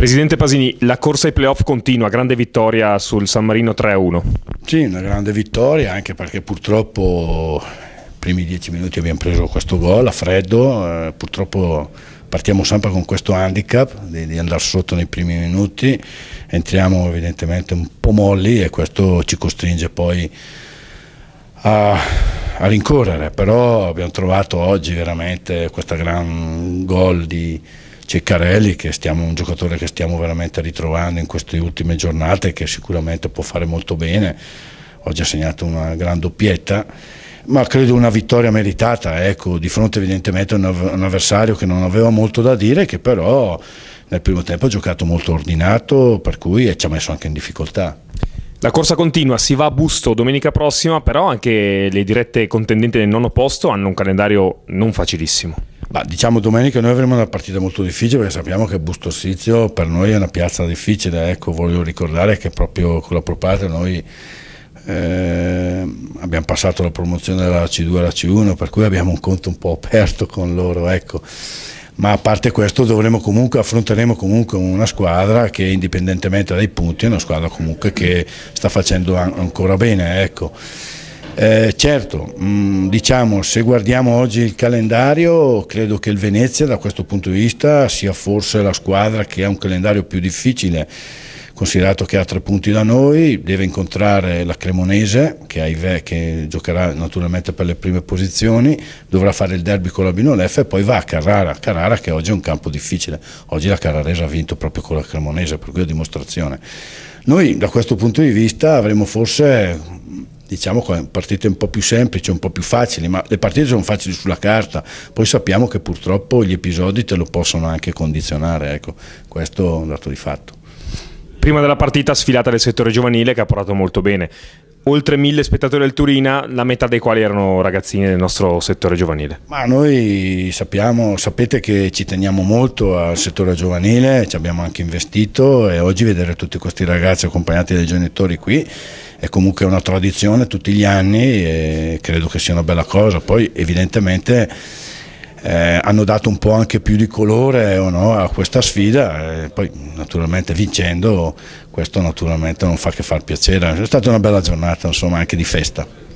Presidente Pasini, la corsa ai playoff continua, grande vittoria sul San Marino 3-1. Sì, una grande vittoria anche perché purtroppo i primi dieci minuti abbiamo preso questo gol a freddo, eh, purtroppo partiamo sempre con questo handicap di, di, andare sotto nei primi minuti, entriamo evidentemente un po' molli e questo ci costringe poi a, a rincorrere, però abbiamo trovato oggi veramente questa gran gol di Ceccarelli, che stiamo, un giocatore che stiamo veramente ritrovando in queste ultime giornate, che sicuramente può fare molto bene, oggi ha segnato una gran doppietta, ma credo una vittoria meritata, ecco, di fronte evidentemente a un avversario che non aveva molto da dire, che però nel primo tempo ha giocato molto ordinato, per cui ci ha messo anche in difficoltà. La corsa continua, si va a Busto domenica prossima, però anche le dirette contendenti del nono posto hanno un calendario non facilissimo. Ma diciamo domenica noi avremo una partita molto difficile perché sappiamo che Busto Sizio per noi è una piazza difficile, ecco voglio ricordare che proprio con la Propate noi eh, abbiamo passato la promozione dalla C2 alla C1 per cui abbiamo un conto un po' aperto con loro, ecco ma a parte questo comunque, affronteremo comunque una squadra che indipendentemente dai punti è una squadra comunque che sta facendo an ancora bene ecco. Eh, certo, mh, mm, diciamo, se guardiamo oggi il calendario, credo che il Venezia da questo punto di vista sia forse la squadra che ha un calendario più difficile, considerato che ha tre punti da noi, deve incontrare la Cremonese che, Ive, che giocherà naturalmente per le prime posizioni, dovrà fare il derby con la Binolef e poi va a Carrara, Carrara che oggi è un campo difficile, oggi la Carraresa ha vinto proprio con la Cremonese, per cui è dimostrazione. Noi da questo punto di vista avremo forse diciamo che partite un po' più semplici, un po' più facili, ma le partite sono facili sulla carta, poi sappiamo che purtroppo gli episodi te lo possono anche condizionare, ecco, questo è un dato di fatto. Prima della partita sfilata del settore giovanile che ha portato molto bene, oltre mille spettatori del Turina, la metà dei quali erano ragazzini del nostro settore giovanile. Ma noi sappiamo, sapete che ci teniamo molto al settore giovanile, ci abbiamo anche investito e oggi vedere tutti questi ragazzi accompagnati dai genitori qui è comunque una tradizione tutti gli anni e credo che sia una bella cosa. Poi evidentemente eh, hanno dato un po' anche più di colore no, a questa sfida e eh, poi naturalmente vincendo questo naturalmente non fa che far piacere, è stata una bella giornata insomma anche di festa.